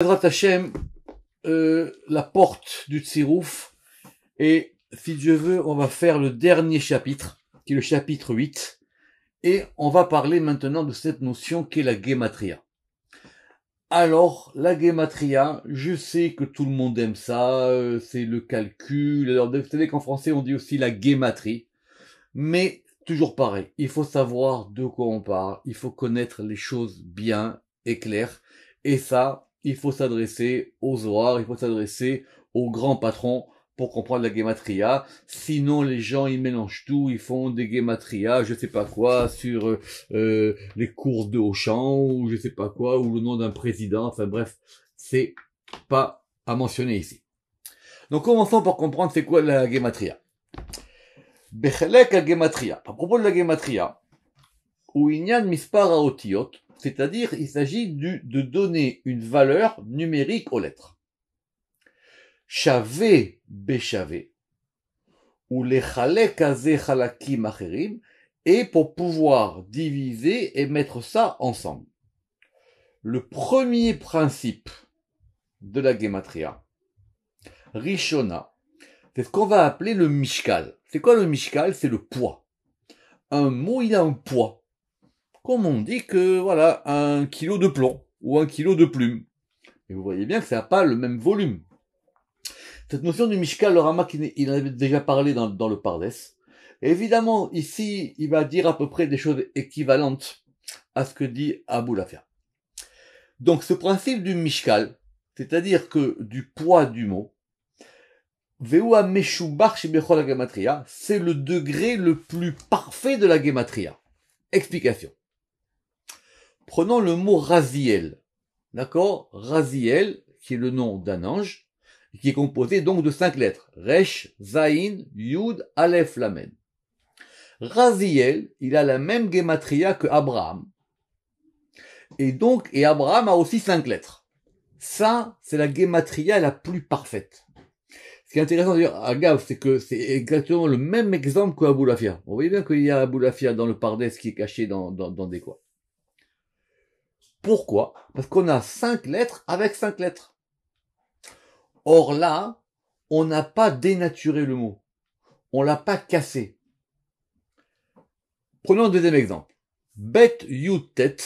Hashem, euh, la porte du Tsirouf. Et si je veux, on va faire le dernier chapitre, qui est le chapitre 8. Et on va parler maintenant de cette notion qu'est la Gématria. Alors, la Gématria, je sais que tout le monde aime ça, euh, c'est le calcul. Alors, vous savez qu'en français, on dit aussi la Gématrie. Mais toujours pareil, il faut savoir de quoi on parle, il faut connaître les choses bien et claires. Et ça, il faut s'adresser aux Zohar, il faut s'adresser aux grands patrons pour comprendre la gématria. Sinon, les gens, ils mélangent tout, ils font des gématria, je sais pas quoi, sur euh, euh, les courses de Auchan, ou je sais pas quoi, ou le nom d'un président, enfin bref, c'est pas à mentionner ici. Donc commençons par comprendre c'est quoi la gématria. Bechelek la gématria À propos de la gématria, ou inyan mispar aotiot, c'est-à-dire il s'agit de donner une valeur numérique aux lettres. Shavé béchavé, ou les chalakim acherim, et pour pouvoir diviser et mettre ça ensemble. Le premier principe de la gematria, Rishona, c'est ce qu'on va appeler le mishkal. C'est quoi le mishkal C'est le poids. Un mot, il a un poids comme on dit que voilà, un kilo de plomb ou un kilo de plume. Et vous voyez bien que ça n'a pas le même volume. Cette notion du Mishkal, le Ramak, il en avait déjà parlé dans, le Pardes. Évidemment, ici, il va dire à peu près des choses équivalentes à ce que dit Abou Lafia. Donc, ce principe du Mishkal, c'est-à-dire que du poids du mot, Veua Meshubar la Gematria, c'est le degré le plus parfait de la Gematria. Explication. Prenons le mot Raziel. D'accord Raziel, qui est le nom d'un ange, qui est composé donc de cinq lettres. Resh, Zain, Yud, Aleph, Lamen. Raziel, il a la même gématria que Abraham. Et donc, et Abraham a aussi cinq lettres. Ça, c'est la gématria la plus parfaite. Ce qui est intéressant à dire à Gav, c'est que c'est exactement le même exemple que qu'Aboulafia. Vous voyez bien qu'il y a Aboulafia dans le Pardès qui est caché dans, dans, dans des quoi. Pourquoi Parce qu'on a cinq lettres avec cinq lettres. Or là, on n'a pas dénaturé le mot. On l'a pas cassé. Prenons un deuxième exemple. Bet yutet.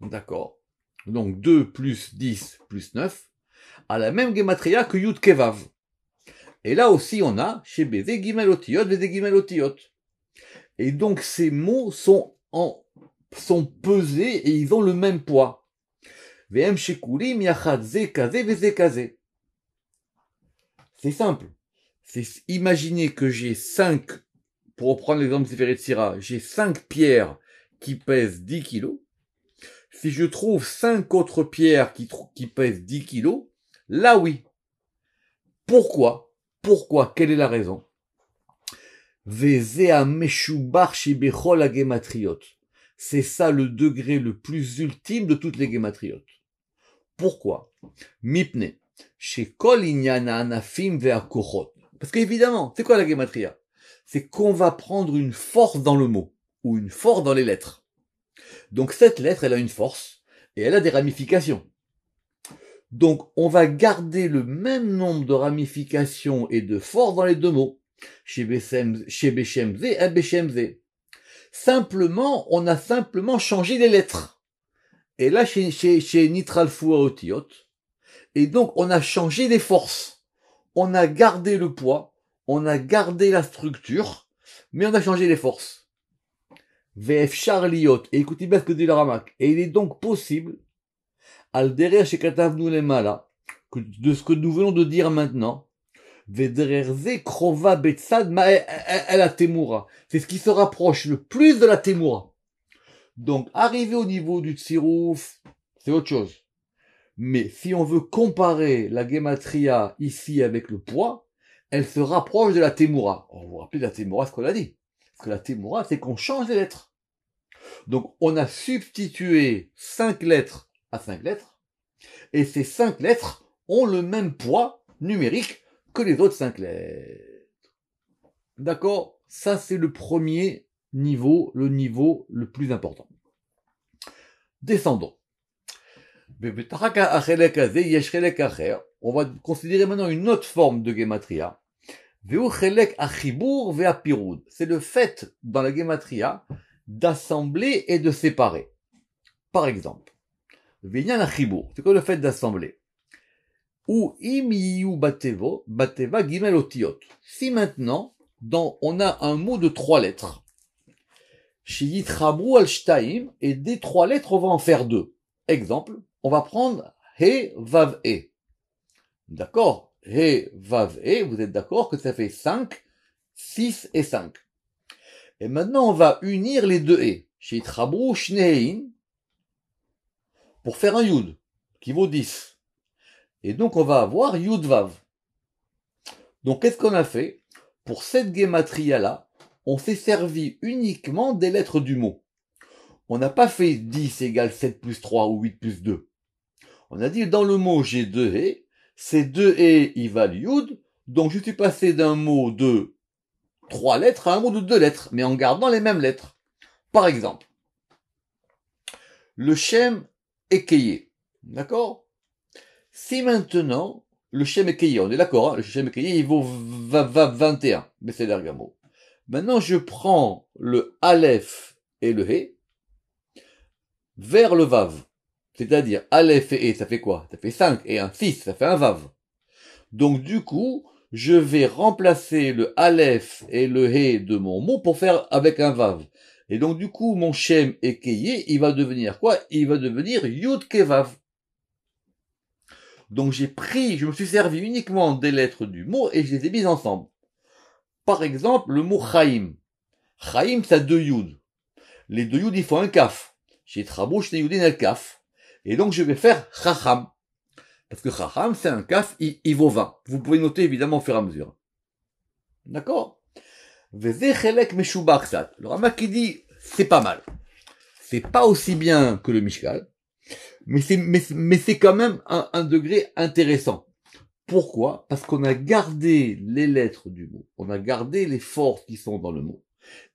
D'accord. Donc 2 plus 10 plus 9 a la même gematria que yud kevav. Et là aussi on a chez Bézé gimelotiot, Bézé Et donc ces mots sont en sont pesés et ils ont le même poids. C'est simple. C'est imaginer que j'ai cinq, pour reprendre l'exemple de Sira, j'ai cinq pierres qui pèsent 10 kilos. Si je trouve cinq autres pierres qui, qui pèsent 10 kilos, là oui. Pourquoi? Pourquoi? Quelle est la raison? C'est ça le degré le plus ultime de toutes les gématriotes. Pourquoi Mipne, chez Anafim Parce qu'évidemment, c'est quoi la gématria C'est qu'on va prendre une force dans le mot, ou une force dans les lettres. Donc cette lettre, elle a une force, et elle a des ramifications. Donc on va garder le même nombre de ramifications et de forces dans les deux mots. Chez Beshemze, hein, et Simplement, on a simplement changé les lettres. Et là, chez, chez, chez Et donc, on a changé les forces. On a gardé le poids. On a gardé la structure. Mais on a changé les forces. VF Charliot. Et écoutez bien ce que dit le Ramak. Et il est donc possible, al derrière chez Katavnou de ce que nous venons de dire maintenant, Krova Betsad la elatemura, C'est ce qui se rapproche le plus de la Temura. Donc, arrivé au niveau du Tsirouf, c'est autre chose. Mais si on veut comparer la Gematria ici avec le poids, elle se rapproche de la Temura. On oh, vous rappelez de la Temura, ce qu'on a dit. Parce que la Temura, c'est qu'on change les lettres. Donc, on a substitué cinq lettres à cinq lettres. Et ces cinq lettres ont le même poids numérique que les autres cinq lettres. D'accord Ça, c'est le premier niveau, le niveau le plus important. Descendons. On va considérer maintenant une autre forme de gematria. C'est le fait dans la gematria d'assembler et de séparer. Par exemple, c'est quoi le fait d'assembler ou imiyu batevo, bateva gimelotiot. Si maintenant, dans, on a un mot de trois lettres, et des trois lettres, on va en faire deux. Exemple, on va prendre he vav e. D'accord? He vav e, vous êtes d'accord que ça fait 5, 6 et 5. Et maintenant, on va unir les deux e. pour faire un yud, qui vaut 10. Et donc on va avoir Yudvav. Donc qu'est-ce qu'on a fait Pour cette gématria-là, on s'est servi uniquement des lettres du mot. On n'a pas fait 10 égale 7 plus 3 ou 8 plus 2. On a dit dans le mot j'ai 2 et, ces deux et ils valent Yud, donc je suis passé d'un mot de trois lettres à un mot de deux lettres, mais en gardant les mêmes lettres. Par exemple, le Shem écaillé. D'accord si maintenant, le shem on est d'accord, hein, le est il vaut va, 21, mais c'est l'ergamo. Maintenant, je prends le alef et le He vers le Vav. C'est-à-dire, alef et He, ça fait quoi Ça fait 5 et un 6, ça fait un Vav. Donc, du coup, je vais remplacer le alef et le He de mon mot pour faire avec un Vav. Et donc, du coup, mon Shem Ekeye, il va devenir quoi Il va devenir Yud Kevav. Donc j'ai pris, je me suis servi uniquement des lettres du mot et je les ai mises ensemble. Par exemple, le mot Chaim. Chaim, ça deux yud. Les deux yud, ils font un kaf. J'ai Trabouche, les yudin, un kaf. Et donc, je vais faire Chacham. Parce que Chacham, c'est un kaf, il, vaut 20. Vous pouvez noter, évidemment, au fur et à mesure. D'accord Le Ramak, qui dit, c'est pas mal. C'est pas aussi bien que le Mishkal mais c'est mais, c'est quand même un, un, degré intéressant. Pourquoi Parce qu'on a gardé les lettres du mot, on a gardé les forces qui sont dans le mot,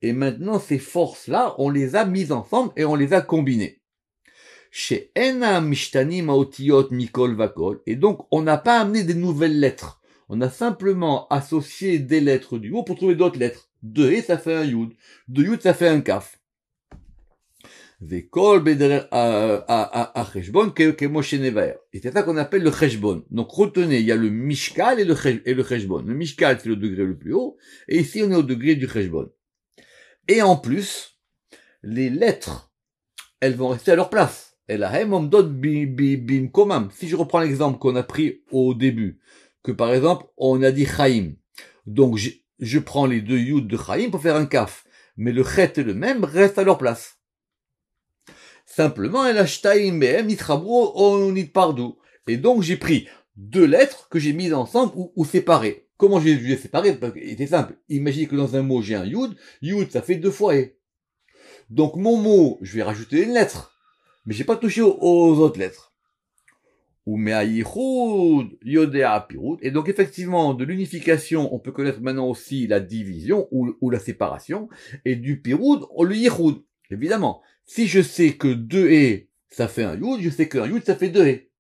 et maintenant ces forces-là, on les a mises ensemble et on les a combinées. Chez Ena Mishtanim Maotiot, Mikol Vakol, et donc on n'a pas amené des nouvelles lettres, on a simplement associé des lettres du mot pour trouver d'autres lettres. De et ça fait un yud, de yud ça fait un kaf. C'est ça qu'on appelle le cheshbon. Donc retenez, il y a le mishkal et le, le cheshbon. Le mishkal, c'est le degré le plus haut, et ici on est au degré du cheshbon. Et en plus, les lettres, elles vont rester à leur place. Et bim Si je reprends l'exemple qu'on a pris au début, que par exemple, on a dit chaim. Donc je, prends les deux yud de chaim pour faire un kaf. Mais le chet et le même restent à leur place. Simplement, ni oh, Et donc, j'ai pris deux lettres que j'ai mises ensemble ou, séparées. Comment j'ai séparé les séparer C'était simple. imagine que dans un mot, j'ai un yud. Yud, ça fait deux fois et. Donc, mon mot, je vais rajouter une lettre. Mais j'ai pas touché aux, autres lettres. Ou yodea Et donc, effectivement, de l'unification, on peut connaître maintenant aussi la division ou, la séparation. Et du piroud, le yihud, Évidemment. Si je sais que deux « et ça fait un yud, je sais qu'un yud ça fait deux « et.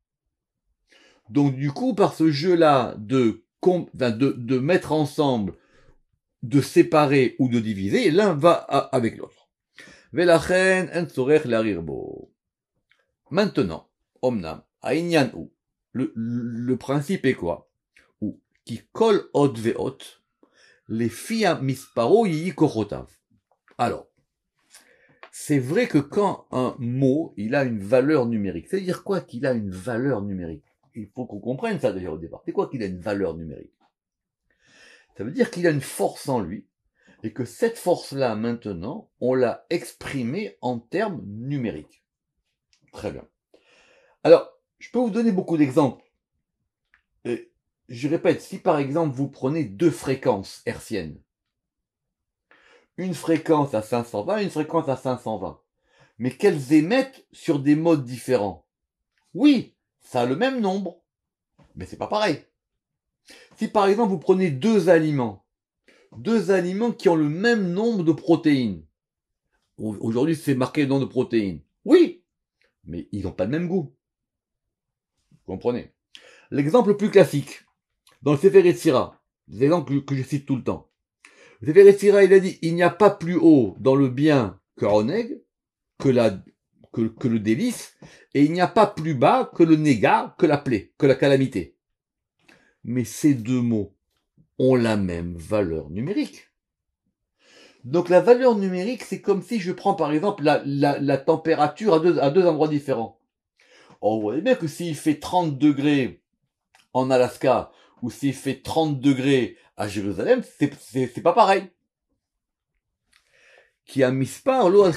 Donc du coup, par ce jeu-là de, de, de mettre ensemble, de séparer ou de diviser, l'un va avec l'autre. la Maintenant, omnam, aïnyan ou. Le, le principe est quoi Ou qui colle haut ve hot, les filles misparo yi korotav. Alors, c'est vrai que quand un mot, il a une valeur numérique, c'est-à-dire quoi qu'il a une valeur numérique Il faut qu'on comprenne ça d'ailleurs au départ. C'est quoi qu'il a une valeur numérique Ça veut dire qu'il a une force en lui, et que cette force-là, maintenant, on l'a exprimée en termes numériques. Très bien. Alors, je peux vous donner beaucoup d'exemples. Je répète, si par exemple vous prenez deux fréquences hertziennes, une fréquence à 520, une fréquence à 520, mais qu'elles émettent sur des modes différents. Oui, ça a le même nombre, mais c'est pas pareil. Si par exemple vous prenez deux aliments, deux aliments qui ont le même nombre de protéines, aujourd'hui c'est marqué le nombre de protéines, oui, mais ils n'ont pas le même goût. Vous comprenez L'exemple le plus classique, dans le Sefer Syrah, des exemples que je cite tout le temps, il a dit, il n'y a pas plus haut dans le bien que Roneg, que la, que, le délice, et il n'y a pas plus bas que le négat que la plaie, que la calamité. Mais ces deux mots ont la même valeur numérique. Donc la valeur numérique, c'est comme si je prends par exemple la, température à deux, à deux endroits différents. On voit bien que s'il fait 30 degrés en Alaska, ou s'il fait 30 degrés à Jérusalem, c'est pas pareil. Qui a mis mispar l'eau al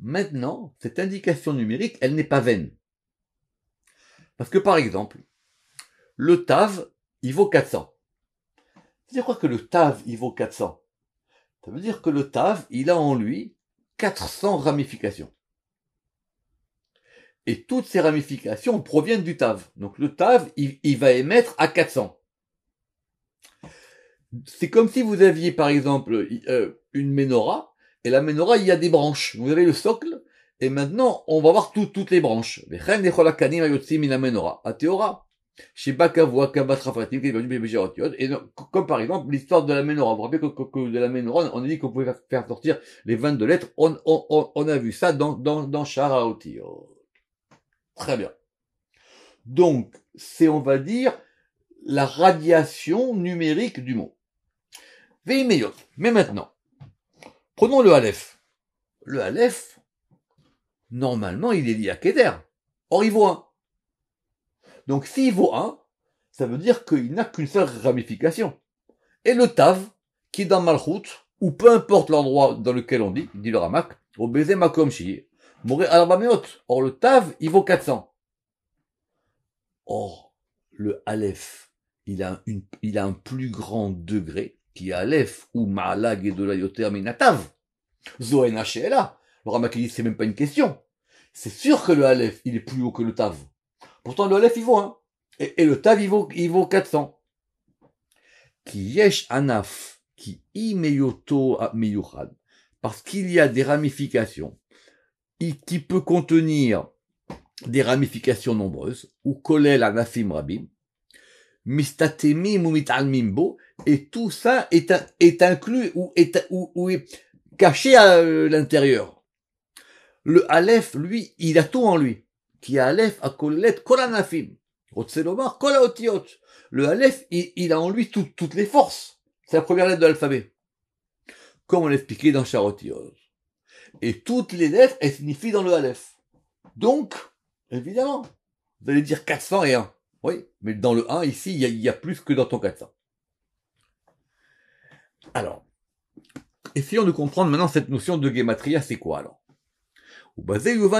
Maintenant, cette indication numérique, elle n'est pas vaine. Parce que par exemple, le TAV, il vaut 400. C'est-à-dire quoi que le TAV, il vaut 400 Ça veut dire que le TAV, il a en lui 400 ramifications. Et toutes ces ramifications proviennent du TAV. Donc le TAV, il, il va émettre à 400 c'est comme si vous aviez par exemple euh, une menorah, et la menorah, il y a des branches. Vous avez le socle, et maintenant, on va voir toutes les branches. Et comme par exemple l'histoire de la menorah. Vous vous rappelez que, de la menorah, on a dit qu'on pouvait faire sortir les 22 lettres. On, on, on a vu ça dans, dans, dans Très bien. Donc, c'est, on va dire, la radiation numérique du mot. Mais maintenant, prenons le Aleph. Le Aleph, normalement, il est lié à Keder. Or, il vaut 1. Donc, s'il vaut 1, ça veut dire qu'il n'a qu'une seule ramification. Et le Tav, qui est dans Malchut, ou peu importe l'endroit dans lequel on dit, dit le Ramak, au baiser à la Or, le Tav, il vaut 400. Or, le Aleph, il a, il a un plus grand degré ou maalag ou Ma'ala la yoter מנתב. זו zo Le Ramakali, c'est même pas une question. C'est sûr que le Aleph, il est plus haut que le Tav. Pourtant, le Aleph, il vaut 1. Et, le Tav, il vaut, il vaut 400. Qui yesh anaf, qui imeyoto meyuchad. Parce qu'il y a des ramifications, qui peut contenir des ramifications nombreuses, ou kolel anafim rabim, mistatemim ou mitalmimbo, et tout ça est, inclus ou est, ou, caché à euh, l'intérieur. Le Aleph, lui, il a tout en lui. Qui a Aleph, a Kolelet, Kolanafim. Otselomar, Kolaotiot. Le Aleph, il, a en lui toutes les forces. C'est la première lettre de l'alphabet. Comme on l'expliquait dans Charotios. Et toutes les lettres, elles signifient dans le Aleph. Donc, évidemment, vous allez dire 400 et 1. Oui, mais dans le 1, ici, il y, a, y a plus que dans ton 400. Alors, essayons de comprendre maintenant cette notion de gematria, c'est quoi alors alors,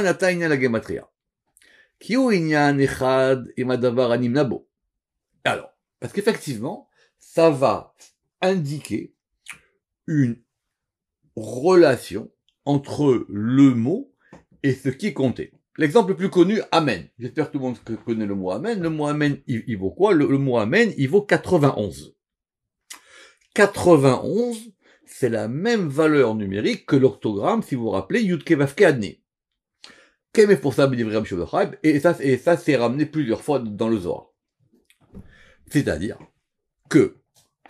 parce qu'effectivement, ça va indiquer une relation entre le mot et ce qui est compté. L'exemple le plus connu, Amen. J'espère que tout le monde connaît le mot Amen. Le mot Amen, il, vaut quoi le, le, mot Amen, il vaut 91. 91, c'est la même valeur numérique que l'orthogramme, si vous vous rappelez, Adni. Kem est pour ça, et ça, et ça s'est ramené plusieurs fois dans le Zohar. C'est-à-dire que,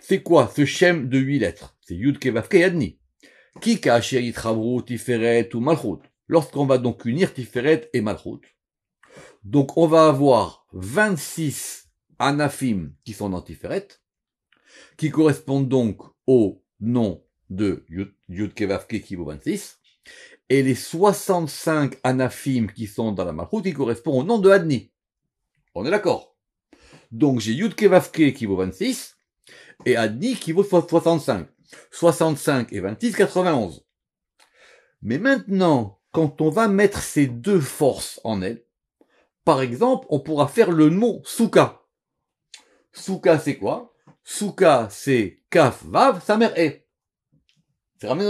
c'est quoi ce schème de 8 lettres? C'est Yudkevavke Adni. Qui cache Travru, Tiferet ou Malchut? Lorsqu'on va donc unir Tiferet et Malchut. Donc, on va avoir 26 Anafim qui sont dans Tiferet, qui correspondent donc au nom de Yudkevavke qui vaut 26, et les 65 anafim qui sont dans la Malchut, qui correspondent au nom de Adni. On est d'accord Donc j'ai Yudkevavke qui vaut 26, et Adni qui vaut 65. 65 et 26, 91. Mais maintenant, quand on va mettre ces deux forces en elle, par exemple, on pourra faire le mot souka. Souka, c'est quoi Souka, c'est Kaf, Vav, sa mère est. C'est ramené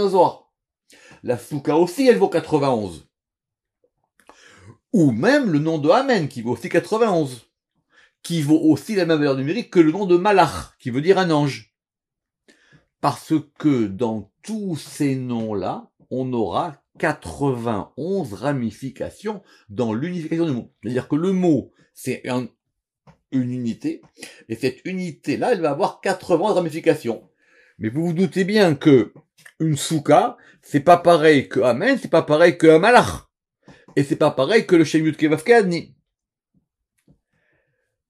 La Souka aussi, elle vaut 91. Ou même le nom de Amen, qui vaut aussi 91. Qui vaut aussi la même valeur numérique que le nom de Malach, qui veut dire un ange. Parce que dans tous ces noms-là, on aura 91 ramifications dans l'unification du mot. C'est-à-dire que le mot, c'est un, une unité. Et cette unité-là, elle va avoir 80 ramifications. Mais vous vous doutez bien que une souka, c'est pas pareil que Amen, c'est pas pareil que un Et c'est pas pareil que le Shemut ni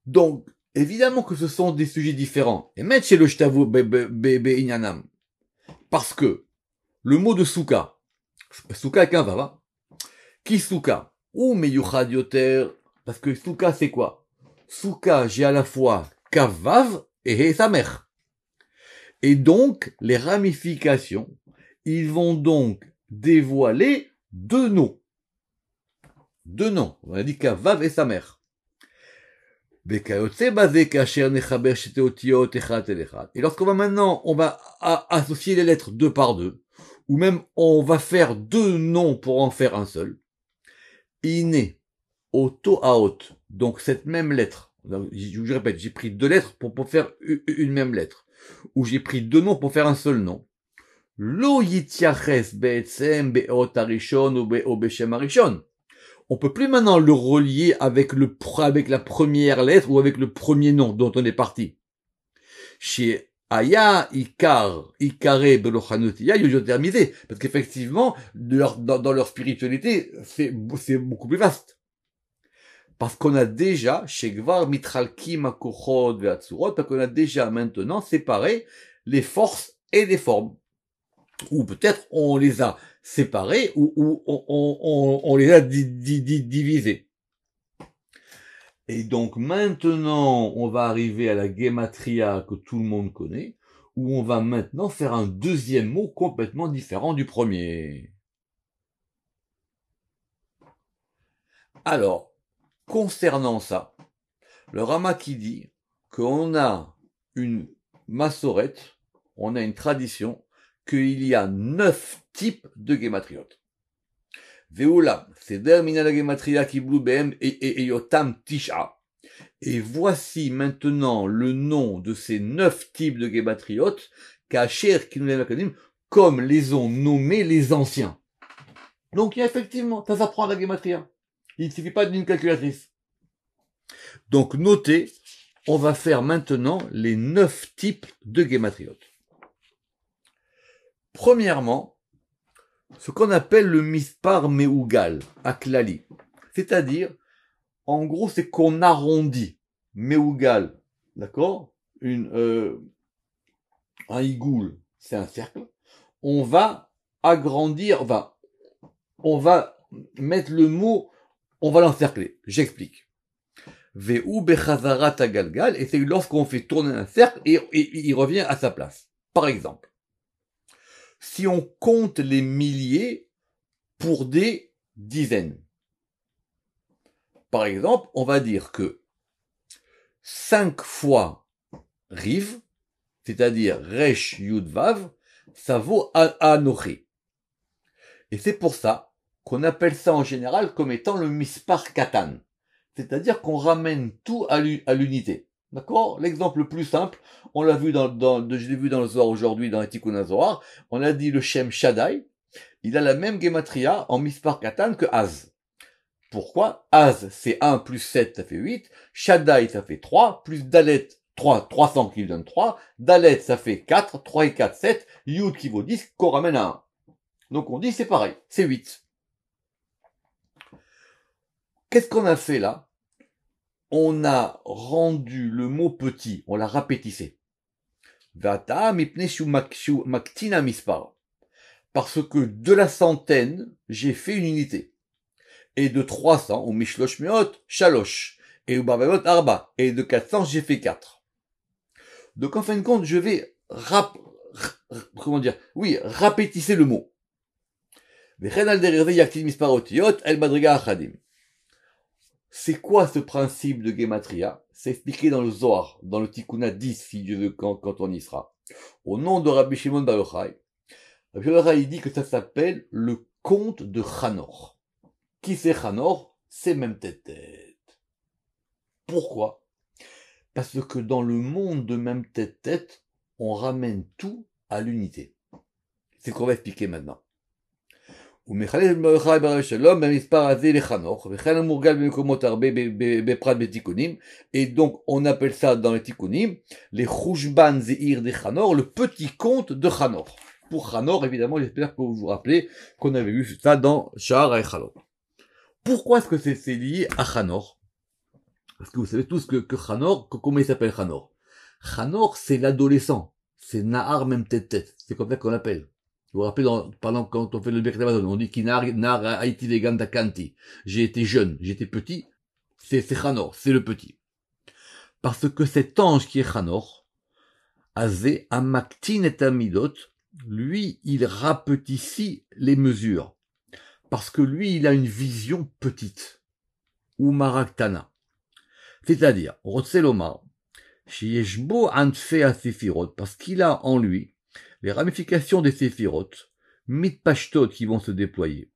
Donc, évidemment que ce sont des sujets différents. Et même chez le Shtavu bébé Inyanam. Parce que, le mot de souka, souka avec un va, hein. qui ou meyuchad parce que souka c'est quoi? Souka, j'ai à la fois Kavav et sa mère. Et donc, les ramifications, ils vont donc dévoiler deux noms. Deux noms. On a dit Kavav et sa mère. Et lorsqu'on va maintenant, on va associer les lettres deux par deux, ou même on va faire deux noms pour en faire un seul. Iné, auto à donc cette même lettre, je vous répète, j'ai pris deux lettres pour, pour faire une même lettre, ou j'ai pris deux noms pour faire un seul nom. Lo ou on peut plus maintenant le relier avec le avec la première lettre ou avec le premier nom dont on est parti. Chez Aya Ikar Ikare Belochanotia parce qu'effectivement dans, leur spiritualité c'est beaucoup plus vaste. Parce qu'on a déjà, Shegvar Mitralkim Akuchod Veatsurot, parce qu'on a déjà maintenant séparé les forces et les formes. Ou peut-être on les a séparés ou, ou on, on, on, les a divisés. Et donc maintenant, on va arriver à la gematria que tout le monde connaît, où on va maintenant faire un deuxième mot complètement différent du premier. Alors, concernant ça, le Rama qui dit qu'on a une massorette, on a une tradition, qu'il y a neuf types de guématriotes. c'est la qui et yotam tisha. Et voici maintenant le nom de ces neuf types de guématriotes Kacher qui nous comme les ont nommés les anciens. Donc il y a effectivement, ça s'apprend à la guématria il ne suffit pas d'une calculatrice. Donc notez, on va faire maintenant les neuf types de guématriotes. Premièrement, ce qu'on appelle le mispar meugal, aklali. C'est-à-dire, en gros, c'est qu'on arrondit. Meugal, d'accord Une, euh, un igoul, c'est un cercle. On va agrandir, va, on va mettre le mot on va l'encercler. J'explique. Veu galgal, et c'est lorsqu'on fait tourner un cercle et, il revient à sa place. Par exemple, si on compte les milliers pour des dizaines. Par exemple, on va dire que 5 fois rive, c'est-à-dire resh yudvav, ça vaut anoché. Et c'est pour ça qu'on appelle ça en général comme étant le mispar katan. C'est-à-dire qu'on ramène tout à l'unité. D'accord L'exemple le plus simple, on l'a vu dans, dans je l'ai vu dans le Zohar aujourd'hui, dans Etikun Zohar, on a dit le Shem Shaddai, il a la même gematria en mispar katan que Az. Pourquoi Az, c'est 1 plus 7, ça fait 8. Shaddai, ça fait 3. Plus Dalet, 3, 300 qui donne 3. Dalet, ça fait 4. 3 et 4, 7. Yud qui vaut 10, qu'on ramène à 1. Donc on dit c'est pareil, c'est 8. Qu'est-ce qu'on a fait là On a rendu le mot petit, on l'a répétissé. Parce que de la centaine, j'ai fait une unité. Et de 300, ou mishlosh miot, shalosh. Et ou arba. Et de 400, j'ai fait 4. Donc en fin de compte, je vais rap, comment dire, oui, répétisser le mot. Mais misparotiot, el madriga achadim. C'est quoi ce principe de Gematria C'est expliqué dans le Zohar, dans le Tikuna 10, si Dieu veut, quand, on y sera. Au nom de Rabbi Shimon Baruchai, Rabbi dit que ça s'appelle le conte de Hanor. Qui c'est Hanor C'est même tête tête. Pourquoi Parce que dans le monde de même tête tête, on ramène tout à l'unité. C'est qu'on va expliquer maintenant et donc on appelle ça dans les tikonim les Khushban Zéhir de Hanor, le petit conte de Hanor. Pour Hanor, évidemment, j'espère que vous vous rappelez qu'on avait vu ça dans Shahar et Pourquoi est-ce que c'est lié à Hanor Parce que vous savez tous que, que Hanor, comment il s'appelle Hanor Hanor, c'est l'adolescent, c'est Nahar même tête-tête, c'est comme ça qu'on l'appelle. Vous vous rappelez, dans, pendant, quand on fait le Birkat on dit Kinar Haiti Veganda Kanti. J'ai été jeune, j'étais petit. C'est Chanor, c'est le petit. Parce que cet ange qui est Chanor, Azé Amaktin et Amidot, lui, il rapetit les mesures. Parce que lui, il a une vision petite. Ou Maraktana. C'est-à-dire, Rotseloma, Shieshbo assez firot, parce qu'il a en lui les ramifications des séphirotes, pashtot qui vont se déployer,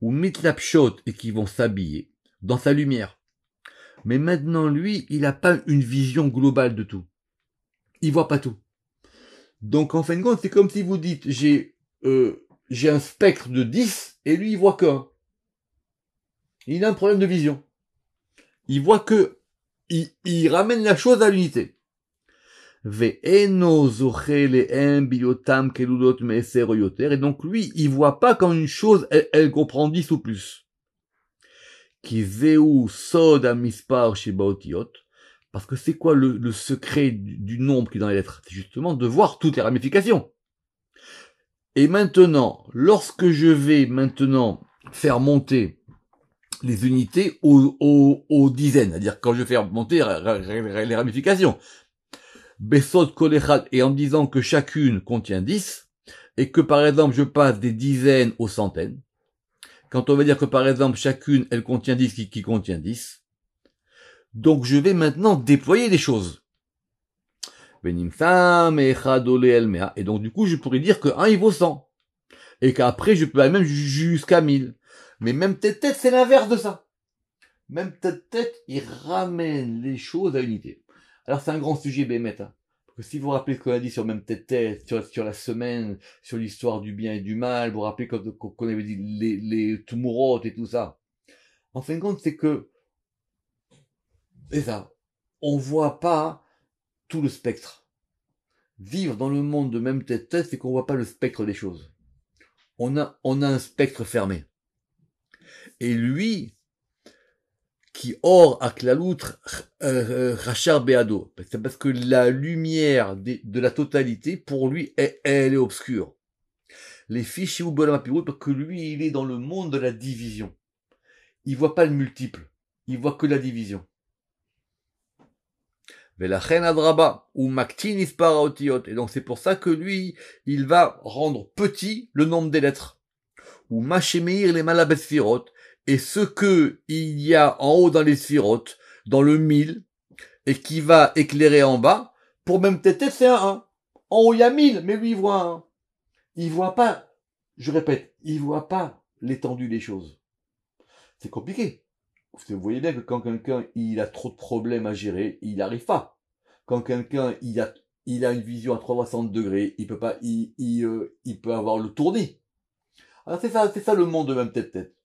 ou Mitlapshot et qui vont s'habiller dans sa lumière. Mais maintenant, lui, il n'a pas une vision globale de tout. Il voit pas tout. Donc, en fin de compte, c'est comme si vous dites, j'ai, euh, j'ai un spectre de 10 et lui, il voit qu'un. Il a un problème de vision. Il voit que, il, il ramène la chose à l'unité. Et donc lui, il voit pas quand une chose, elle, comprend dix ou plus. Parce que c'est quoi le, secret du, nombre qui est dans les lettres C'est justement de voir toutes les ramifications. Et maintenant, lorsque je vais maintenant faire monter les unités aux, aux, aux dizaines, c'est-à-dire quand je vais faire monter les ramifications, Bessot et en disant que chacune contient 10, et que par exemple je passe des dizaines aux centaines, quand on veut dire que par exemple chacune elle contient 10 qui, contient 10, donc je vais maintenant déployer des choses. Et donc du coup je pourrais dire que 1 il vaut 100, et qu'après je peux aller même jusqu'à 1000. Mais même tête-tête c'est l'inverse de ça. Même tête-tête il ramène les choses à unité. Alors c'est un grand sujet, Bémet. Hein. Parce que si vous rappelez ce qu'on a dit sur même tête sur, la semaine, sur l'histoire du bien et du mal, vous vous rappelez qu'on avait dit les, les et tout ça. En fin de compte, c'est que, c'est ça, on voit pas tout le spectre. Vivre dans le monde de même tête tête, c'est qu'on voit pas le spectre des choses. On a, on a un spectre fermé. Et lui, qui or à loutre euh, euh, rachar beado. C'est parce que la lumière de la totalité, pour lui, elle est obscure. Les fiches ou parce que lui, il est dans le monde de la division. Il voit pas le multiple. Il voit que la division. ou Et donc c'est pour ça que lui, il va rendre petit le nombre des lettres. Ou machemir les et ce que il y a en haut dans les sirotes, dans le mille, et qui va éclairer en bas, pour même tête, tête c'est un En haut, il y a mille, mais lui, il voit un Il voit pas, je répète, il voit pas l'étendue des choses. C'est compliqué. Vous voyez bien que quand quelqu'un, il a trop de problèmes à gérer, il n'arrive pas. Quand quelqu'un, il a, il a une vision à 360 degrés, il peut pas, il, il, euh, peut avoir le tourni. Alors ah, c'est ça, c'est ça le monde de même tête-tête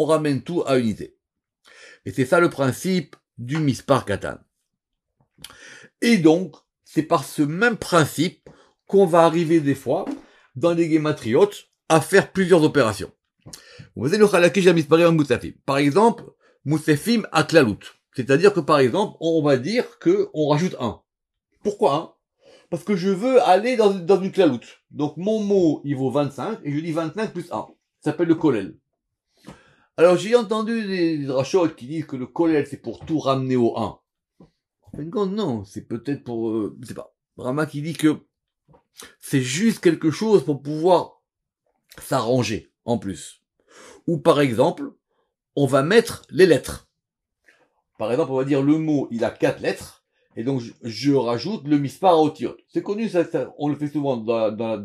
on ramène tout à unité. Et c'est ça le principe du Mispar Katan. Et donc, c'est par ce même principe qu'on va arriver des fois, dans les guématriotes, à faire plusieurs opérations. Vous Par exemple, Moussefim à Klalout. C'est-à-dire que par exemple, on va dire que on rajoute un. Pourquoi un Parce que je veux aller dans, une Klalout. Donc mon mot, il vaut 25, et je dis 25 plus 1. Ça s'appelle le Kolel. Alors j'ai entendu des, des qui disent que le collège c'est pour tout ramener au 1. non, c'est peut-être pour... Euh, je sais pas. Rama qui dit que c'est juste quelque chose pour pouvoir s'arranger en plus. Ou par exemple, on va mettre les lettres. Par exemple, on va dire le mot, il a quatre lettres, et donc je, rajoute le mispar au C'est connu, ça, on le fait souvent dans la, dans,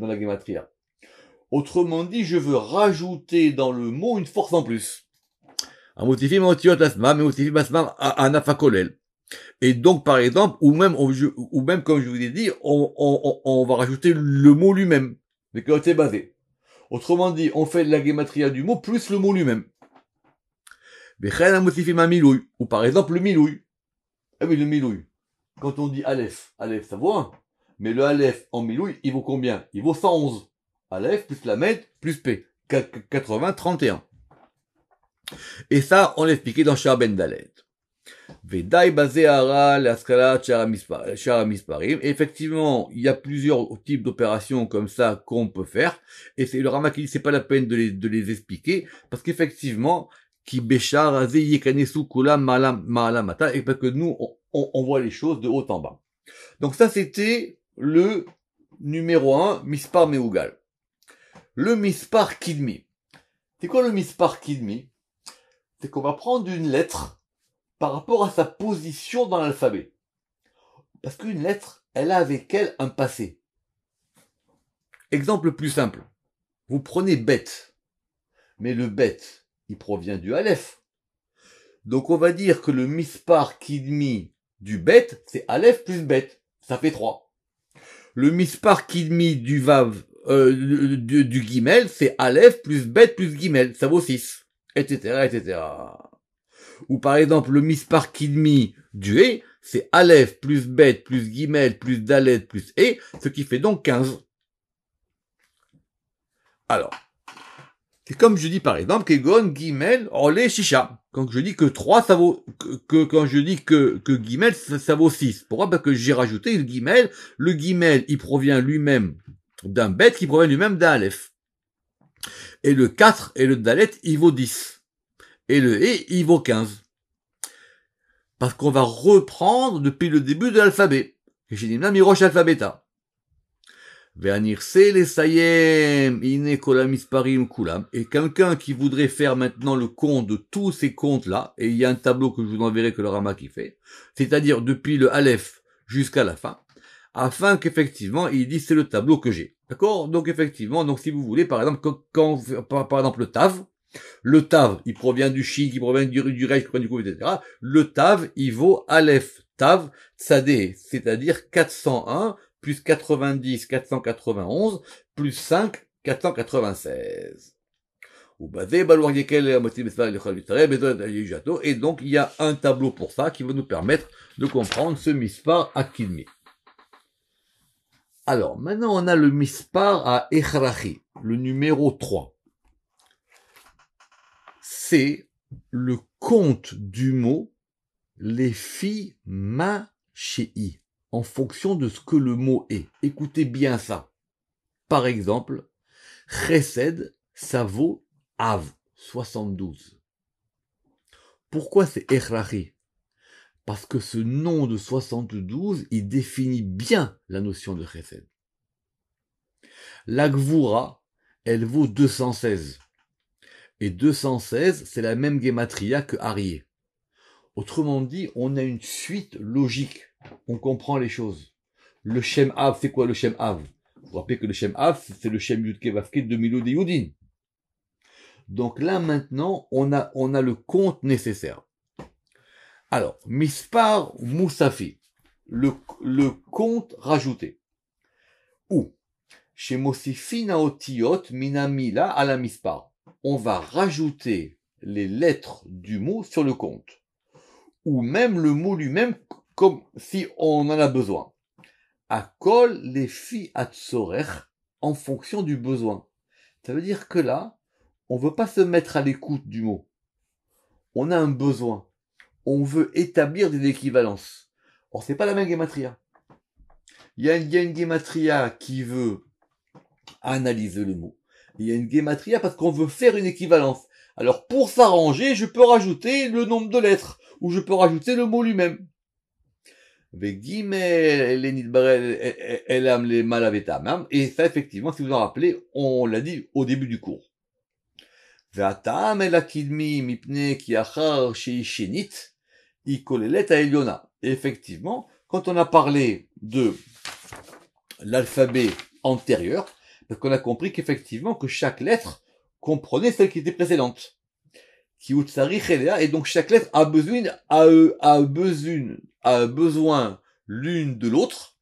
Autrement dit, je veux rajouter dans le mot une force en plus un Et donc, par exemple, ou même, ou même comme je vous ai dit, on, va rajouter le mot lui-même, mais c'est basé. Autrement dit, on fait la guématria du mot plus le mot lui-même. Ou par exemple, le milouille. Ah oui, le milouille. Quand on dit alef, alef, ça vaut 1. Mais le Aleph en milouille, il vaut combien Il vaut 111. Aleph plus la plus P. 80, 31. Et ça, on l'expliquait dans Shah Ben Misparim. Effectivement, il y a plusieurs types d'opérations comme ça qu'on peut faire. Et c'est le Rama qui n'est c'est pas la peine de les, de les expliquer. Parce qu'effectivement, qui kula malamata. Et parce que nous, on, on, voit les choses de haut en bas. Donc ça, c'était le numéro 1, Mispar Meugal. Le Mispar Kidmi. C'est quoi le Mispar Kidmi? c'est qu'on va prendre une lettre par rapport à sa position dans l'alphabet. Parce qu'une lettre, elle a avec elle un passé. Exemple plus simple. Vous prenez bête. Mais le bête, il provient du Aleph. Donc on va dire que le mispar kidmi du bête, c'est Aleph plus bête. Ça fait 3. Le mispar kidmi du vav, euh, du, guimel, c'est Aleph plus bête plus guimel. Ça vaut 6 etc., etc. Ou par exemple, le mispar kidmi du E, c'est Aleph plus bête » plus Guimel plus Dalet plus E, ce qui fait donc 15. Alors, c'est comme je dis par exemple, Kegon, Guimel, Orlé, Chicha. Quand je dis que 3, ça vaut, que, quand je dis que, que Guimel, ça, vaut 6. Pourquoi? Parce que j'ai rajouté le Guimel. Le Guimel, il provient lui-même d'un bête » qui provient lui-même d'un Aleph. Et le 4 et le dalet, il vaut 10. Et le et, il vaut 15. Parce qu'on va reprendre depuis le début de l'alphabet. là, miroche alphabeta. Et quelqu'un qui voudrait faire maintenant le compte de tous ces comptes-là, et il y a un tableau que je vous enverrai que le Rama qui fait, c'est-à-dire depuis le Aleph jusqu'à la fin, afin qu'effectivement il dise c'est le tableau que j'ai. D'accord Donc effectivement, donc si vous voulez, par exemple, quand, par, exemple le TAV, le TAV, il provient du chi, qui provient du, du Reich, il provient du kouf, etc. Le TAV, il vaut Aleph, TAV, Tsadé, c'est-à-dire 401 plus 90, 491, plus 5, 496. Et donc, il y a un tableau pour ça qui va nous permettre de comprendre ce mispar akidmi. Alors, maintenant, on a le mispar à Echrachi, le numéro 3. C'est le compte du mot les filles ma en fonction de ce que le mot est. Écoutez bien ça. Par exemple, chesed, ça vaut av, 72. Pourquoi c'est Echrachi parce que ce nom de 72, il définit bien la notion de chesed. La elle vaut 216. Et 216, c'est la même gematria que Arié. Autrement dit, on a une suite logique. On comprend les choses. Le Shem Av, c'est quoi le Shem Av Vous vous rappelez que le Shem Av, c'est le Shem Yudke de Milo de Yudin. Donc là, maintenant, on a, on a le compte nécessaire. Alors, Mispar Moussafi, le, compte rajouté. Ou, chez Mosifina Otiot Minamila à la Mispar. On va rajouter les lettres du mot sur le compte. Ou même le mot lui-même, comme si on en a besoin. Akol les filles en fonction du besoin. Ça veut dire que là, on ne veut pas se mettre à l'écoute du mot. On a un besoin on veut établir des équivalences. Or, c'est pas la même gématria. Il y a une, qui veut analyser le mot. Il y a une guématria parce qu'on veut faire une équivalence. Alors, pour s'arranger, je peux rajouter le nombre de lettres, ou je peux rajouter le mot lui-même. Et ça, effectivement, si vous en rappelez, on l'a dit au début du cours lettres à Eliona. Et effectivement, quand on a parlé de l'alphabet antérieur, parce ben, qu'on a compris qu'effectivement, que chaque lettre comprenait celle qui était précédente. et donc chaque lettre a besoin, a, a besoin, a besoin l'une de l'autre,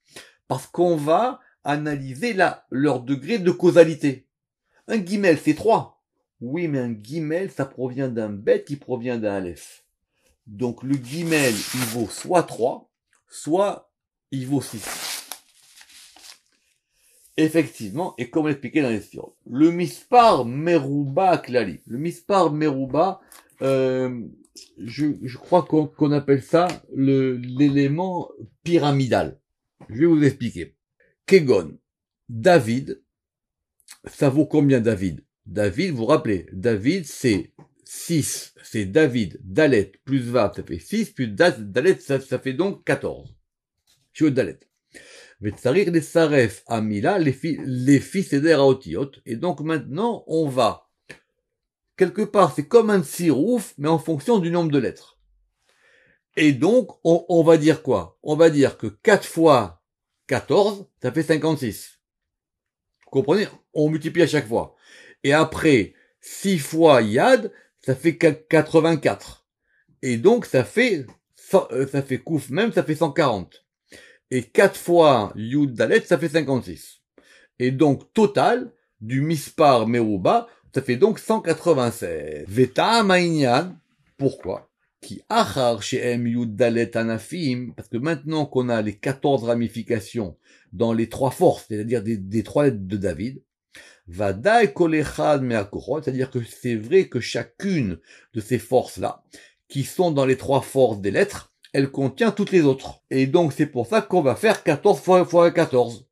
parce qu'on va analyser là leur degré de causalité. Un guimel, c'est trois. Oui, mais un guimel, ça provient d'un bête qui provient d'un aleph. Donc le guimel, il vaut soit 3, soit il vaut 6. Effectivement, et comme expliqué dans les le mispar meruba klali. Le mispar meruba, euh, je, crois qu'on appelle ça l'élément pyramidal. Je vais vous expliquer. Kegon, David, ça vaut combien David David, vous, vous rappelez, David c'est 6, c'est David, Dalet, plus Vav, ça fait 6, plus Dalet, ça, fait donc 14. Je suis au Dalet. Vetsarir les Saref à Mila, les, les fils à Aotiot. Et donc maintenant, on va, quelque part, c'est comme un sirouf, mais en fonction du nombre de lettres. Et donc, on, on va dire quoi On va dire que 4 fois 14, ça fait 56. Vous comprenez On multiplie à chaque fois. Et après, 6 fois Yad, ça fait 84. Et donc, ça fait, euh, ça fait couf même, ça fait 140. Et 4 fois Yud Dalet, ça fait 56. Et donc, total, du Mispar Meruba, ça fait donc 196. Veta Maïnian, pourquoi Qui achar ah, ah, shem Yud Dalet Anafim, parce que maintenant qu'on a les 14 ramifications dans les trois forces, c'est-à-dire des, des trois lettres de David, Vada et c'est-à-dire que c'est vrai que chacune de ces forces-là, qui sont dans les trois forces des lettres, elle contient toutes les autres. Et donc c'est pour ça qu'on va faire 14 fois, fois 14.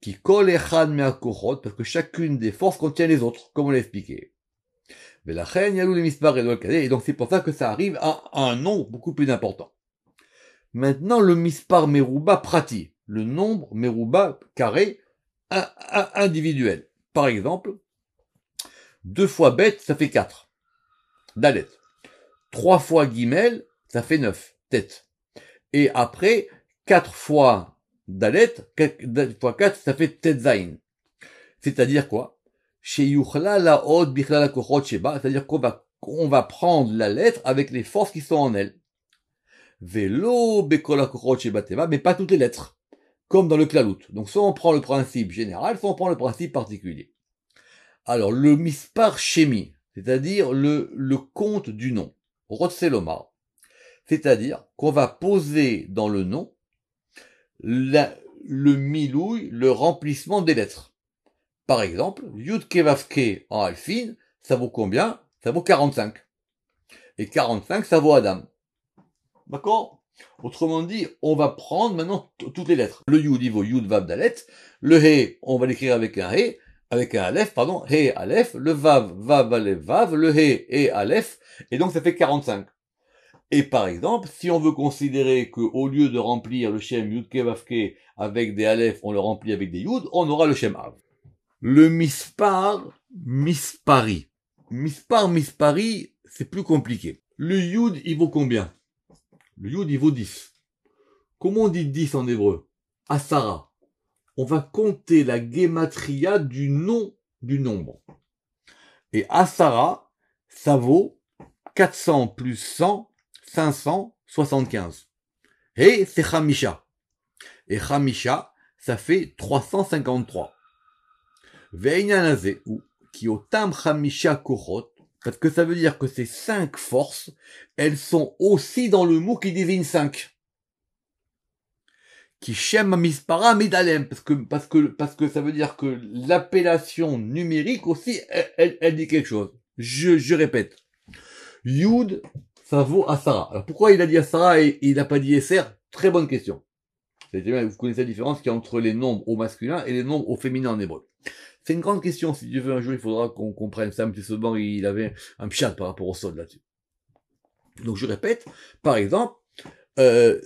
Qui kolechan parce que chacune des forces contient les autres, comme on l'a expliqué. Mais la reine yalou et donc c'est pour ça que ça arrive à un nombre beaucoup plus important. Maintenant, le mispar merouba prati, le nombre merouba carré, individuel. Par exemple, 2 fois bête, ça fait 4. Dalet. 3 fois guimel, ça fait 9. Tête. Et après, 4 fois dalet, 4 fois 4, ça fait tetzain. C'est-à-dire quoi c'est-à-dire qu'on va, on va prendre la lettre avec les forces qui sont en elle. Velo, mais pas toutes les lettres comme dans le clalout. Donc soit on prend le principe général, soit on prend le principe particulier. Alors le mispar c'est-à-dire le, le compte du nom, rotselomar, c'est-à-dire qu'on va poser dans le nom le milouille, le remplissement des lettres. Par exemple, Yud en alphine, ça vaut combien Ça vaut 45. Et 45, ça vaut Adam. D'accord Autrement dit, on va prendre maintenant toutes les lettres. Le Yud, il vaut Yud, Vav, Dalet. Le He, on va l'écrire avec un He, avec un alef », pardon, He, alef ». Le Vav, Vav, alef, Vav. Le He, He, alef ». Et donc, ça fait 45. Et par exemple, si on veut considérer qu'au lieu de remplir le Shem Yud, ke » avec des alef », on le remplit avec des Yud, on aura le Shem Av. Le Mispar, Mispari. Mispar, Mispari, c'est plus compliqué. Le Yud, il vaut combien le yod, il vaut 10. Comment on dit 10 en hébreu Asara. On va compter la guématria du nom du nombre. Et Asara, ça vaut 400 plus 100, 575. Et c'est Hamisha. Et Hamisha, ça fait 353. Veinanazé, ou qui otam Hamisha Kohot, parce que ça veut dire que ces cinq forces, elles sont aussi dans le mot qui désigne cinq. Qui shem mispara midalem, Parce que, parce que, parce que ça veut dire que l'appellation numérique aussi, elle, dit quelque chose. Je, je répète. Yud, ça vaut Asara. Alors pourquoi il a dit Sarah et il n'a pas dit SR Très bonne question. Vous connaissez la différence qu'il y a entre les nombres au masculin et les nombres au féminin en hébreu. C'est une grande question. Si Dieu veut, un jour, il faudra qu'on comprenne ça. Mais seulement, il avait un pchat par rapport au sol là-dessus. Donc, je répète, par exemple, euh,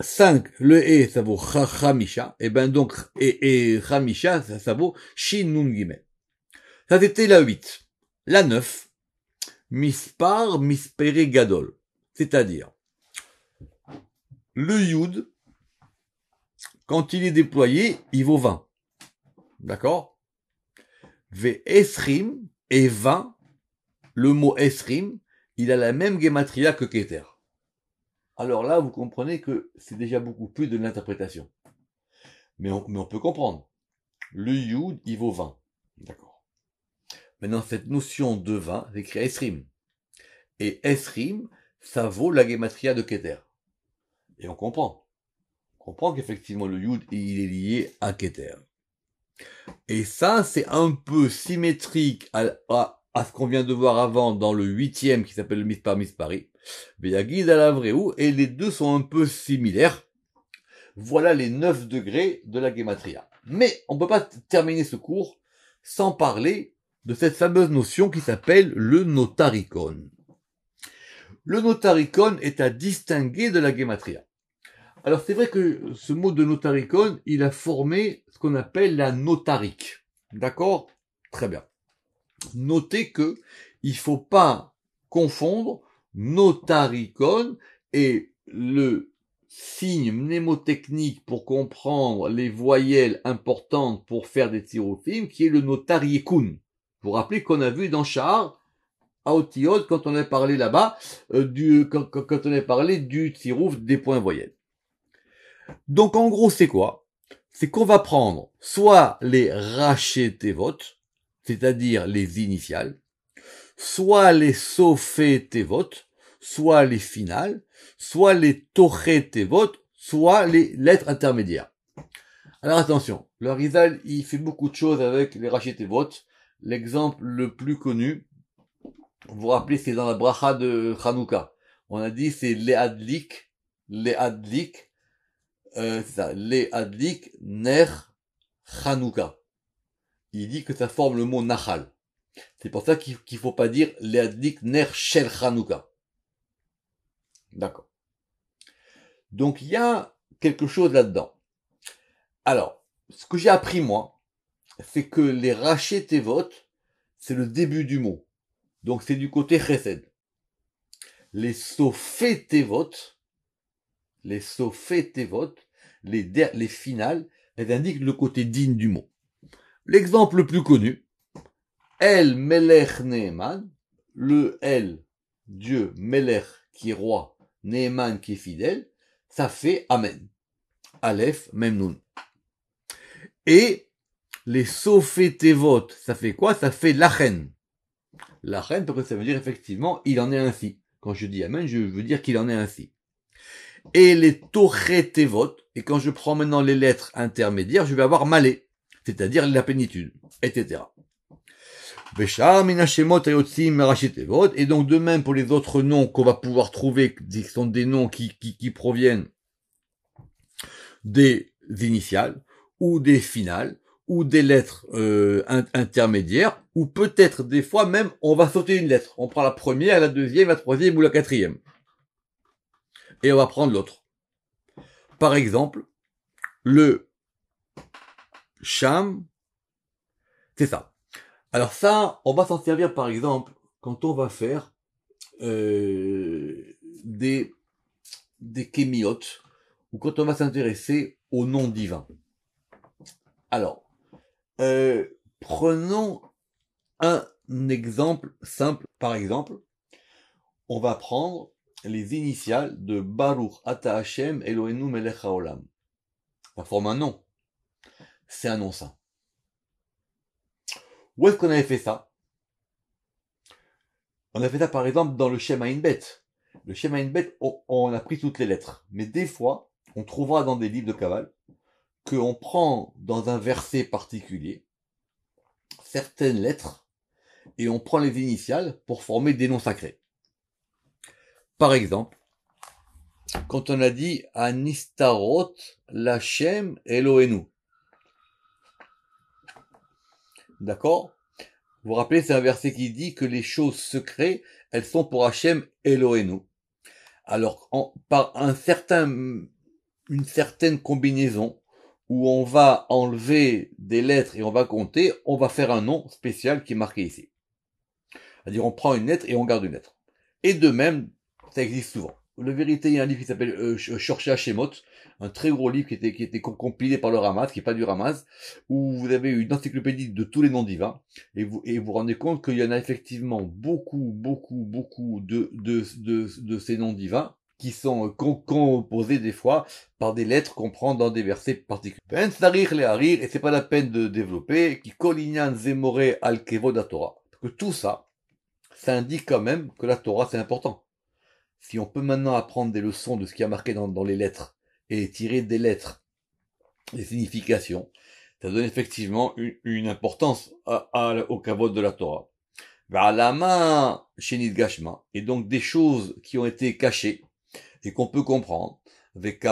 5, le E, ça vaut Chamisha, et eh ben donc, et, et ça, ça vaut Shinun Ça, c'était la 8. La 9, Mispar Mispere Gadol, c'est-à-dire, le Yud, quand il est déployé, il vaut 20. D'accord V'esrim et 20, le mot esrim, il a la même gematria que Keter. Alors là, vous comprenez que c'est déjà beaucoup plus de l'interprétation. Mais on, peut comprendre. Le Yud, il vaut 20. D'accord. Maintenant, cette notion de vin, c'est écrit Esrim. Et Esrim, ça vaut la gematria de Keter. Et on comprend. On comprend qu'effectivement, le Yud, il est lié à Keter. Et ça, c'est un peu symétrique à, ce qu'on vient de voir avant dans le huitième qui s'appelle le Miss par Miss Paris. vraie ou et les deux sont un peu similaires. Voilà les 9 degrés de la Gematria. Mais on ne peut pas terminer ce cours sans parler de cette fameuse notion qui s'appelle le notaricon. Le notaricon est à distinguer de la Gematria. Alors c'est vrai que ce mot de notaricon, il a formé qu'on appelle la notarique. D'accord Très bien. Notez que il faut pas confondre notaricon et le signe mnémotechnique pour comprendre les voyelles importantes pour faire des tirophimes, qui est le notariekun. Vous vous rappelez qu'on a vu dans Char, à quand on a parlé là-bas, euh, du, euh, quand, quand, on a parlé du tirouf des points voyelles. Donc en gros, c'est quoi c'est qu'on va prendre soit les rachetevot, c'est-à-dire les initiales, soit les votes soit les finales, soit les votes soit les lettres intermédiaires. Alors attention, le Rizal, il fait beaucoup de choses avec les rachetevot. L'exemple le plus connu, vous vous rappelez, c'est dans la bracha de Hanouka. On a dit c'est les adlik, les adlik, euh, ça, les adlik ner Il dit que ça forme le mot nachal. C'est pour ça qu'il ne faut pas dire les adlik ner shel Chanuka. D'accord. Donc il y a quelque chose là-dedans. Alors, ce que j'ai appris moi, c'est que les rachets c'est le début du mot. Donc c'est du côté Chesed. Les tes les vote les, les finales, elles indiquent le côté digne du mot. L'exemple le plus connu, El Melech Neeman, le El, Dieu Melech qui est roi, Neeman qui est fidèle, ça fait Amen. Aleph Memnoun. Et les Sophétevot, ça fait quoi Ça fait Lachen. Lachen, parce que ça veut dire effectivement, il en est ainsi. Quand je dis Amen, je veux dire qu'il en est ainsi et les Et quand je prends maintenant les lettres intermédiaires, je vais avoir Malé, c'est-à-dire la plénitude, etc. Et donc de même pour les autres noms qu'on va pouvoir trouver, qui sont des noms qui, qui, qui proviennent des initiales ou des finales ou des lettres euh, intermédiaires, ou peut-être des fois même on va sauter une lettre. On prend la première, la deuxième, la troisième ou la quatrième et on va prendre l'autre. Par exemple, le cham, c'est ça. Alors ça, on va s'en servir par exemple quand on va faire euh, des des kémiotes ou quand on va s'intéresser au nom divin. Alors, euh, prenons un exemple simple. Par exemple, on va prendre les initiales de Baruch Ata Hashem Eloheinu Melech Haolam. Ça forme un nom. C'est un nom saint. Où est-ce qu'on avait fait ça On avait fait ça par exemple dans le Shema Inbet. Le Shema Inbet, on a pris toutes les lettres. Mais des fois, on trouvera dans des livres de que qu'on prend dans un verset particulier certaines lettres et on prend les initiales pour former des noms sacrés. Par exemple, quand on a dit Anistaroth, Lachem, Elohenu. D'accord Vous vous rappelez, c'est un verset qui dit que les choses secrètes, elles sont pour Hachem, Elohenu. Alors, en, par un certain, une certaine combinaison, où on va enlever des lettres et on va compter, on va faire un nom spécial qui est marqué ici. C'est-à-dire, on prend une lettre et on garde une lettre. Et de même, ça existe souvent. Le vérité, il y a un livre qui s'appelle euh, un très gros livre qui était, qui compilé par le Ramaz, qui n'est pas du Ramaz, où vous avez une encyclopédie de tous les noms divins, et vous et vous rendez compte qu'il y en a effectivement beaucoup, beaucoup, beaucoup de, de, ces noms divins qui sont euh, composés des fois par des lettres qu'on prend dans des versets particuliers. Ben et c'est pas la peine de développer, qui zemore al Torah. que tout ça, ça indique quand même que la Torah c'est important si on peut maintenant apprendre des leçons de ce qui a marqué dans, les lettres et tirer des lettres des significations, ça donne effectivement une, importance au kavod de la Torah. La main, Et donc des choses qui ont été cachées et qu'on peut comprendre. avec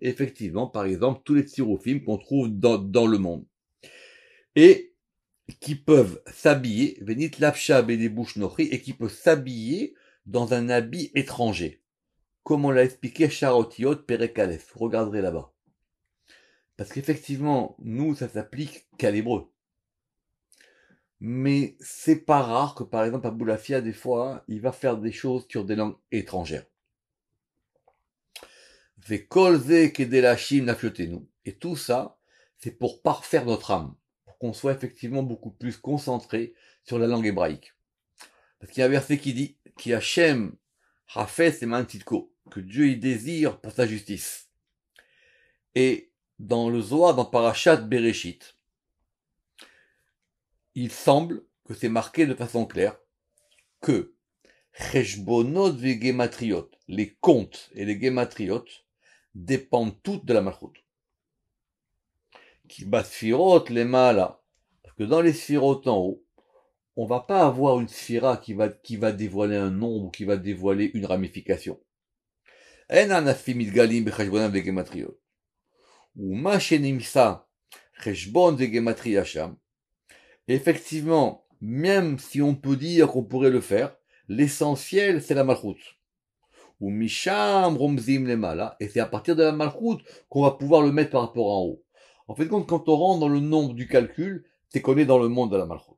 Effectivement, par exemple, tous les tirofim qu'on trouve dans, dans le monde. Et qui peuvent s'habiller, et des et qui peuvent s'habiller dans un habit étranger. Comme on l'a expliqué, Charotiot Perekalef. Regarderez là-bas. Parce qu'effectivement, nous, ça s'applique qu'à l'hébreu. Mais c'est pas rare que, par exemple, Aboulafia, Lafia des fois, il va faire des choses sur des langues étrangères. Et tout ça, c'est pour parfaire notre âme qu'on soit effectivement beaucoup plus concentré sur la langue hébraïque. Parce qu'il y a un verset qui dit qui a et que Dieu y désire pour sa justice. Et dans le Zohar, dans Parashat Bereshit, il semble que c'est marqué de façon claire que les contes et les gématriotes dépendent toutes de la malchoute qui bat les mâles Parce que dans les sphirotes en haut, on va pas avoir une sphira qui va, qui va dévoiler un nombre ou qui va dévoiler une ramification. Effectivement, même si on peut dire qu'on pourrait le faire, l'essentiel c'est la malchoute. Ou misham romzim mala, et c'est à partir de la malchoute qu'on va pouvoir le mettre par rapport en haut. En fait, quand on rentre dans le nombre du calcul, c'est qu'on est dans le monde de la malchoute.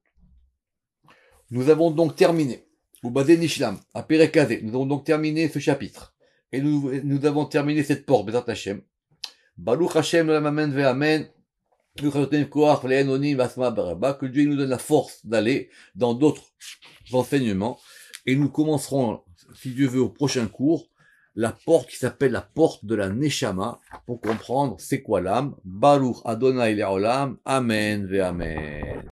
Nous avons donc terminé. basé Nishlam, à Pérekazé. Nous avons donc terminé ce chapitre. Et nous, avons terminé cette porte, Bézat Hashem. Baruch Hashem, la ve amen. Que Dieu nous donne la force d'aller dans d'autres enseignements. Et nous commencerons, si Dieu veut, au prochain cours, la porte qui s'appelle la porte de la Neshama pour comprendre c'est quoi l'âme. Baruch Adonai Leolam. Amen ve Amen.